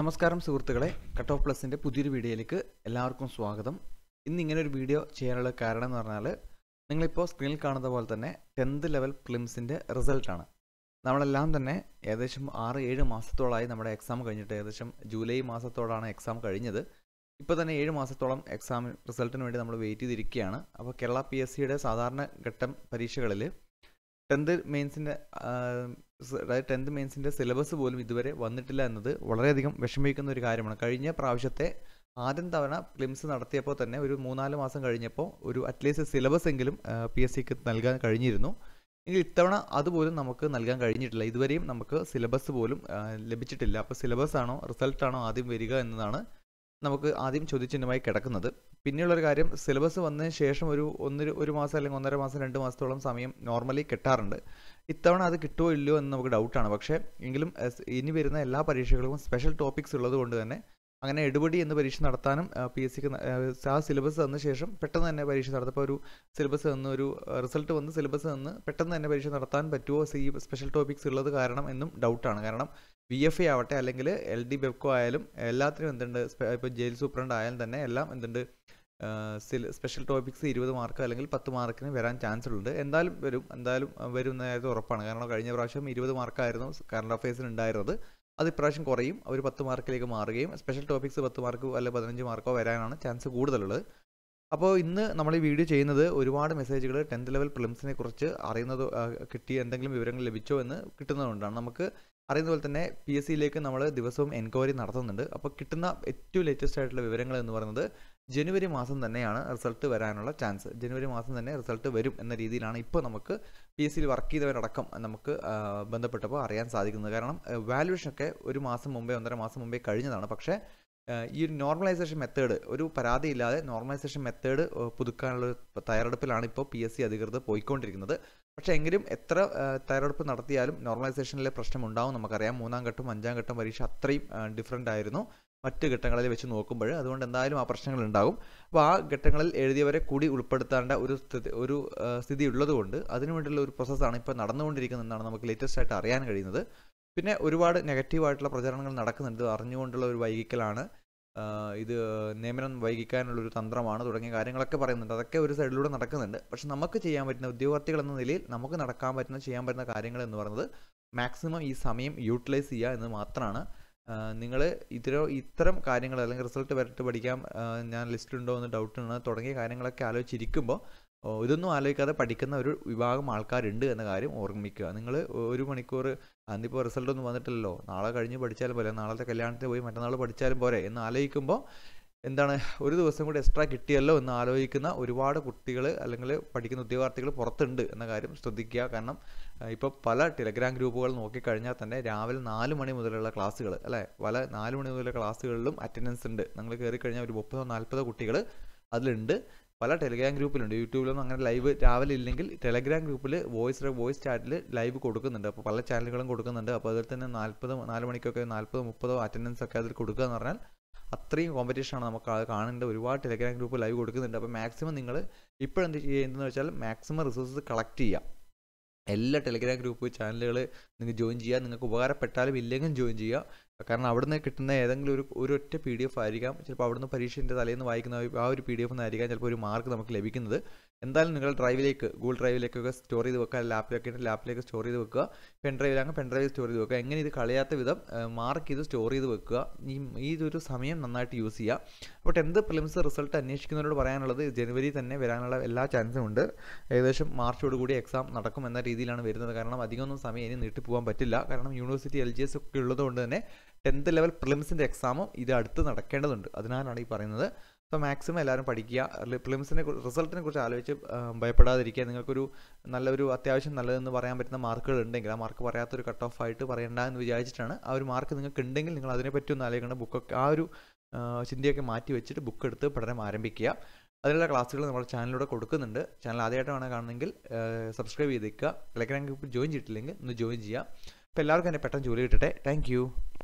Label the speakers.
Speaker 1: നമസ്കാരം സുഹൃത്തുക്കളെ cut off പ്ലസിൻ്റെ പുതിയൊരു വീഡിയോയിലേക്ക് എല്ലാവർക്കും സ്വാഗതം ഇന്ന് ഇങ്ങനെ ഒരു വീഡിയോ ചെയ്യാനുള്ള കാരണം എന്ന് പറഞ്ഞാൽ നിങ്ങളിപ്പോൾ സ്ക്രീനിൽ കാണുന്ന പോലെ തന്നെ ടെൻത്ത് ലെവൽ പ്ലിംസിൻ്റെ റിസൾട്ടാണ് നമ്മളെല്ലാം തന്നെ ഏകദേശം ആറ് ഏഴ് മാസത്തോളമായി നമ്മുടെ എക്സാം കഴിഞ്ഞിട്ട് ഏകദേശം ജൂലൈ മാസത്തോടാണ് എക്സാം കഴിഞ്ഞത് ഇപ്പോൾ തന്നെ ഏഴ് മാസത്തോളം എക്സാം റിസൾട്ടിന് വേണ്ടി നമ്മൾ വെയിറ്റ് ചെയ്തിരിക്കുകയാണ് അപ്പോൾ കേരള പി എസ് സിയുടെ സാധാരണ ഘട്ടം പരീക്ഷകളിൽ ടെൻത്ത് മെയിൻസിൻ്റെ അതായത് ടെൻത്ത് മെയിൻസിൻ്റെ സിലബസ് പോലും ഇതുവരെ വന്നിട്ടില്ല എന്നത് വളരെയധികം വിഷമിക്കുന്ന ഒരു കാര്യമാണ് കഴിഞ്ഞ പ്രാവശ്യത്തെ ആദ്യം തവണ ക്ലിംസ് നടത്തിയപ്പോൾ തന്നെ ഒരു മൂന്നാല് മാസം കഴിഞ്ഞപ്പോൾ ഒരു അറ്റ്ലീസ്റ്റ് സിലബസ് എങ്കിലും പി എസ് സിക്ക് നൽകാൻ കഴിഞ്ഞിരുന്നു എങ്കിൽ ഇത്തവണ അതുപോലും നമുക്ക് നൽകാൻ കഴിഞ്ഞിട്ടില്ല ഇതുവരെയും നമുക്ക് സിലബസ് പോലും ലഭിച്ചിട്ടില്ല അപ്പോൾ സിലബസ് ആണോ റിസൾട്ടാണോ ആദ്യം വരിക എന്നതാണ് നമുക്ക് ആദ്യം ചോദ്യചിഹ്നമായി കിടക്കുന്നത് പിന്നെയുള്ളൊരു കാര്യം സിലബസ് വന്നതിന് ശേഷം ഒരു ഒന്നൊരു ഒരു മാസം അല്ലെങ്കിൽ ഒന്നര മാസം രണ്ട് മാസത്തോളം സമയം നോർമലി കിട്ടാറുണ്ട് ഇത്തവണ അത് കിട്ടുമോ ഇല്ലയോ എന്ന് നമുക്ക് ഡൗട്ടാണ് പക്ഷേ എങ്കിലും ഇനി വരുന്ന എല്ലാ പരീക്ഷകൾക്കും സ്പെഷ്യൽ ടോപ്പിക്സ് ഉള്ളത് കൊണ്ട് തന്നെ അങ്ങനെ എടുപടി എന്ന് പരീക്ഷ നടത്താനും പി എസ് സിക്ക് ആ സിലബസ് തന്ന ശേഷം പെട്ടെന്ന് തന്നെ പരീക്ഷ നടത്തപ്പോൾ ഒരു സിലബസ് തന്ന് ഒരു റിസൾട്ട് വന്ന് സിലബസ് തന്ന് പെട്ടെന്ന് തന്നെ പരീക്ഷ നടത്താൻ പറ്റുമോ ഈ സ്പെഷ്യൽ ടോപ്പിക്സ് ഉള്ളത് കാരണം എന്നും ഡൗട്ടാണ് കാരണം വി എഫ് എ ആവട്ടെ അല്ലെങ്കിൽ എൽ ഡി ബെബ്കോ ആയാലും എല്ലാത്തിനും എന്തുണ്ട് ഇപ്പോൾ ജയിൽ സൂപ്രണ്ട് ആയാലും തന്നെ എല്ലാം എന്തുണ്ട് ചില സ്പെഷ്യൽ ടോപ്പിക്സ് ഇരുപത് മാർക്ക് അല്ലെങ്കിൽ പത്ത് മാർക്കിന് വരാൻ ചാൻസ് ഉണ്ട് എന്തായാലും വരും എന്തായാലും വരും നേരത്തെ ഉറപ്പാണ് കാരണം കഴിഞ്ഞ പ്രാവശ്യം ഇരുപത് മാർക്കായിരുന്നു കറണ്ട് അഫയേഴ്സിന് ഉണ്ടായിരുന്നത് അത് ഇപ്രാവശ്യം കുറയും അവർ പത്ത് മാർക്കിലേക്ക് മാറുകയും സ്പെഷ്യൽ ടോപ്പിക്സ് പത്ത് മാർക്കോ അല്ലെങ്കിൽ പതിനഞ്ച് മാർക്കോ വരാനാണ് ചാൻസ് കൂടുതലുള്ളത് അപ്പോൾ ഇന്ന് നമ്മൾ ഈ വീഡിയോ ചെയ്യുന്നത് ഒരുപാട് മെസ്സേജുകൾ ടെൻത്ത് ലെവൽ പ്രിലിംസിനെ കുറിച്ച് അറിയുന്നത് കിട്ടിയ എന്തെങ്കിലും വിവരങ്ങൾ ലഭിച്ചോ എന്ന് കിട്ടുന്നതുകൊണ്ടാണ് നമുക്ക് അറിയുന്ന പോലെ തന്നെ പി എസ് സിയിലേക്ക് നമ്മൾ ദിവസവും എൻക്വയറി നടത്തുന്നുണ്ട് അപ്പോൾ കിട്ടുന്ന ഏറ്റവും ലേറ്റസ്റ്റ് ആയിട്ടുള്ള വിവരങ്ങൾ എന്ന് പറയുന്നത് ജനുവരി മാസം തന്നെയാണ് റിസൾട്ട് വരാനുള്ള ചാൻസ് ജനുവരി മാസം തന്നെ റിസൾട്ട് വരും എന്ന രീതിയിലാണ് ഇപ്പോൾ നമുക്ക് പി എസ് സിയിൽ വർക്ക് ചെയ്തവരടക്കം നമുക്ക് ബന്ധപ്പെട്ടപ്പോൾ അറിയാൻ സാധിക്കുന്നത് കാരണം ഒക്കെ ഒരു മാസം മുമ്പേ ഒന്നര മാസം മുമ്പേ കഴിഞ്ഞതാണ് പക്ഷേ ഈ ഒരു നോർമലൈസേഷൻ മെത്തേഡ് ഒരു പരാതിയില്ലാതെ നോർമലൈസേഷൻ മെത്തേഡ് പുതുക്കാനുള്ള തയ്യാറെടുപ്പിലാണ് ഇപ്പോൾ പി എസ് സി അധികൃതർ പോയിക്കൊണ്ടിരിക്കുന്നത് പക്ഷേ എങ്കിലും എത്ര തയ്യാറെടുപ്പ് നടത്തിയാലും നോർമലൈസേഷനിലെ പ്രശ്നം ഉണ്ടാവും നമുക്കറിയാം മൂന്നാം ഘട്ടം അഞ്ചാം ഘട്ടം പരീക്ഷ അത്രയും ഡിഫറൻ്റ് ആയിരുന്നു മറ്റ് ഘട്ടങ്ങളിൽ വെച്ച് നോക്കുമ്പോൾ അതുകൊണ്ട് എന്തായാലും ആ പ്രശ്നങ്ങൾ ഉണ്ടാകും അപ്പോൾ ആ ഘട്ടങ്ങളിൽ എഴുതിയവരെ കൂടി ഉൾപ്പെടുത്തേണ്ട ഒരു സ്ഥിതി ഒരു സ്ഥിതി ഉള്ളതുകൊണ്ട് അതിനുവേണ്ടിയുള്ള ഒരു പ്രോസസ്സാണ് ഇപ്പോൾ നടന്നുകൊണ്ടിരിക്കുന്നതെന്നാണ് നമുക്ക് ലേറ്റസ്റ്റ് ആയിട്ട് അറിയാൻ കഴിയുന്നത് പിന്നെ ഒരുപാട് നെഗറ്റീവായിട്ടുള്ള പ്രചരണങ്ങൾ നടക്കുന്നുണ്ട് അറിഞ്ഞുകൊണ്ടുള്ള ഒരു വൈകിക്കലാണ് ഇത് നിയമനം വൈകിക്കാനുള്ളൊരു തന്ത്രമാണ് തുടങ്ങിയ കാര്യങ്ങളൊക്കെ പറയുന്നുണ്ട് അതൊക്കെ ഒരു സൈഡിലൂടെ നടക്കുന്നുണ്ട് പക്ഷെ നമുക്ക് ചെയ്യാൻ പറ്റുന്ന ഉദ്യോഗാർത്ഥികൾ എന്ന നിലയിൽ നമുക്ക് നടക്കാൻ പറ്റുന്ന ചെയ്യാൻ പറ്റുന്ന കാര്യങ്ങൾ എന്ന് പറയുന്നത് മാക്സിമം ഈ സമയം യൂട്ടിലൈസ് ചെയ്യുക എന്ന് മാത്രമാണ് നിങ്ങൾ ഇതിലോ ഇത്തരം കാര്യങ്ങൾ അല്ലെങ്കിൽ റിസൾട്ട് വരട്ട് പഠിക്കാം ഞാൻ ലിസ്റ്റിലുണ്ടോ എന്ന് ഡൗട്ട് ആണ് തുടങ്ങിയ കാര്യങ്ങളൊക്കെ ആലോചിച്ചിരിക്കുമ്പോൾ ഇതൊന്നും ആലോചിക്കാതെ പഠിക്കുന്ന ഒരു വിഭാഗം ആൾക്കാരുണ്ട് എന്ന കാര്യം ഓർമ്മിക്കുക നിങ്ങൾ ഒരു മണിക്കൂർ അന്നിപ്പോൾ റിസൾട്ട് ഒന്നും വന്നിട്ടില്ലല്ലോ നാളെ കഴിഞ്ഞ് പഠിച്ചാലും പോരെ നാളത്തെ കല്യാണത്തിന് പോയി മറ്റന്നാൾ പഠിച്ചാലും പോരെ എന്ന് ആലോചിക്കുമ്പോൾ എന്താണ് ഒരു ദിവസം കൂടി എക്സ്ട്രാ കിട്ടിയല്ലോ എന്ന് ആലോചിക്കുന്ന ഒരുപാട് കുട്ടികൾ അല്ലെങ്കിൽ പഠിക്കുന്ന ഉദ്യോഗാർത്ഥികൾ പുറത്തുണ്ട് എന്ന കാര്യം ശ്രദ്ധിക്കുക കാരണം ഇപ്പോൾ പല ടെലഗ്രാം ഗ്രൂപ്പുകൾ നോക്കിക്കഴിഞ്ഞാൽ തന്നെ രാവിലെ നാല് മണി മുതലുള്ള ക്ലാസ്സുകൾ അല്ലേ പല നാല് മണി മുതലുള്ള ക്ലാസ്സുകളിലും അറ്റൻഡൻസ് ഉണ്ട് നിങ്ങൾ കയറി കഴിഞ്ഞാൽ ഒരു മുപ്പതോ നാൽപ്പതോ കുട്ടികൾ അതിലുണ്ട് പല ടെലഗ്രാം ഗ്രൂപ്പിലുണ്ട് യൂട്യൂബിലൊന്നും അങ്ങനെ ലൈവ് രാവിലെ ഇല്ലെങ്കിൽ ടെലഗ്രാം ഗ്രൂപ്പിൽ വോയിസ് വോയിസ് ചാറ്റിൽ ലൈവ് കൊടുക്കുന്നുണ്ട് അപ്പോൾ പല ചാനലുകളും കൊടുക്കുന്നുണ്ട് അപ്പോൾ അതിൽ തന്നെ നാൽപ്പത് നാല് മണിക്കൊക്കെ നാൽപ്പത് മുപ്പതോ അറ്റൻഡൻസ് ഒക്കെ അതിൽ കൊടുക്കുക എന്ന് പറഞ്ഞാൽ അത്രയും കോമ്പറ്റീഷനാണ് നമുക്ക് അത് കാണേണ്ട ഒരുപാട് ടെലിഗ്രാം ഗ്രൂപ്പ് ലൈവ് കൊടുക്കുന്നുണ്ട് അപ്പോൾ മാക്സിമം നിങ്ങൾ ഇപ്പോഴെന്ത് ചെയ്യുന്നതെന്ന് വെച്ചാൽ മാക്സിമം റിസോഴ്സസ് കളക്ട് ചെയ്യാം എല്ലാ ടെലിഗ്രാം ഗ്രൂപ്പ് ചാനലുകൾ നിങ്ങൾക്ക് ജോയിൻ ചെയ്യുക നിങ്ങൾക്ക് ഉപകാരപ്പെട്ടാലും ഇല്ലെങ്കിലും ജോയിൻ ചെയ്യുക കാരണം അവിടുന്ന് കിട്ടുന്ന ഏതെങ്കിലും ഒരു ഒരൊറ്റ പി ഡി എഫ് ആയിരിക്കാം ചിലപ്പോൾ അവിടുന്ന് പരീക്ഷൻ്റെ തലേന്ന് വായിക്കുന്ന ആ ഒരു പി ഡി എഫ് ആയിരിക്കാം ചിലപ്പോൾ ഒരു മാർക്ക് നമുക്ക് ലഭിക്കുന്നത് എന്തായാലും നിങ്ങൾ ഡ്രൈവിലേക്ക് ഗൂഗിൾ ഡ്രൈവിലേക്കൊക്കെ സ്റ്റോർ ചെയ്ത് വെക്കുക ലാപ്പിലേക്ക് ലാപ്പിലേക്ക് സ്റ്റോർ ചെയ്ത് വെക്കുക പെൻ ഡ്രൈവിലാണെങ്കിൽ പെൻ ഡ്രൈവിൽ സ്റ്റോർ ചെയ്ത് വെക്കുക എങ്ങനെ ഇത് കളയാത്ത വിധം മാർക്ക് ചെയ്ത് സ്റ്റോർ ചെയ്ത് വെക്കുക ഈ ഈ ഒരു സമയം നന്നായിട്ട് യൂസ് ചെയ്യുക അപ്പോൾ എന്ത് പ്രിലിംസ് റിസൾട്ട് അന്വേഷിക്കുന്നവരോട് പറയാനുള്ളത് ജനുവരി തന്നെ വരാനുള്ള എല്ലാ ചാൻസും ഉണ്ട് ഏകദേശം മാർച്ചോട് കൂടി എക്സാം നടക്കും എന്ന രീതിയിലാണ് വരുന്നത് കാരണം അധികമൊന്നും സമയം ഇനി നീട്ടിപ്പോകാൻ പറ്റില്ല കാരണം യൂണിവേഴ്സിറ്റി എൽ ജി എസ് ഒക്കെ ഉള്ളതുകൊണ്ട് തന്നെ ടെൻത്ത് ലെവൽ പ്രിലിംസിൻ്റെ എക്സാമും ഇത് അടുത്ത് നടക്കേണ്ടതുണ്ട് അതിനാലാണ് ഈ പറയുന്നത് അപ്പോൾ മാക്സിമം എല്ലാവരും പഠിക്കുക പ്രിലിംസിനെ റിസൾട്ടിനെ കുറിച്ച് ആലോചിച്ച് ഭയപ്പെടാതിരിക്കുക നിങ്ങൾക്കൊരു നല്ലൊരു അത്യാവശ്യം നല്ലതെന്ന് പറയാൻ പറ്റുന്ന മാർക്കുകൾ ഉണ്ടെങ്കിൽ ആ മാർക്ക് പറയാത്തൊരു കട്ട് ഓഫ് ആയിട്ട് പറയണ്ട എന്ന് വിചാരിച്ചിട്ടാണ് ആ ഒരു മാർക്ക് നിങ്ങൾക്ക് ഉണ്ടെങ്കിൽ നിങ്ങൾ അതിനെപ്പറ്റി ഒന്ന് ആലോചിക്കേണ്ട ബുക്കൊക്കെ ആ ഒരു ചിന്തയൊക്കെ മാറ്റി വെച്ചിട്ട് ബുക്ക് എടുത്ത് പഠനം ആരംഭിക്കുക അതിനുള്ള ക്ലാസ്സുകൾ നമ്മുടെ ചാനലിലൂടെ കൊടുക്കുന്നുണ്ട് ചാനൽ ആദ്യമായിട്ടാണ് കാണുന്നെങ്കിൽ സബ്സ്ക്രൈബ് ചെയ്തേക്കുക ടെലഗ്രാം ഗ്രൂപ്പ് ജോയിൻ ചെയ്തിട്ടില്ലെങ്കിൽ ഒന്ന് ജോയിൻ ചെയ്യുക അപ്പോൾ എല്ലാവർക്കും എന്നെ പെട്ടെന്ന് ജോലി കിട്ടട്ടെ താങ്ക്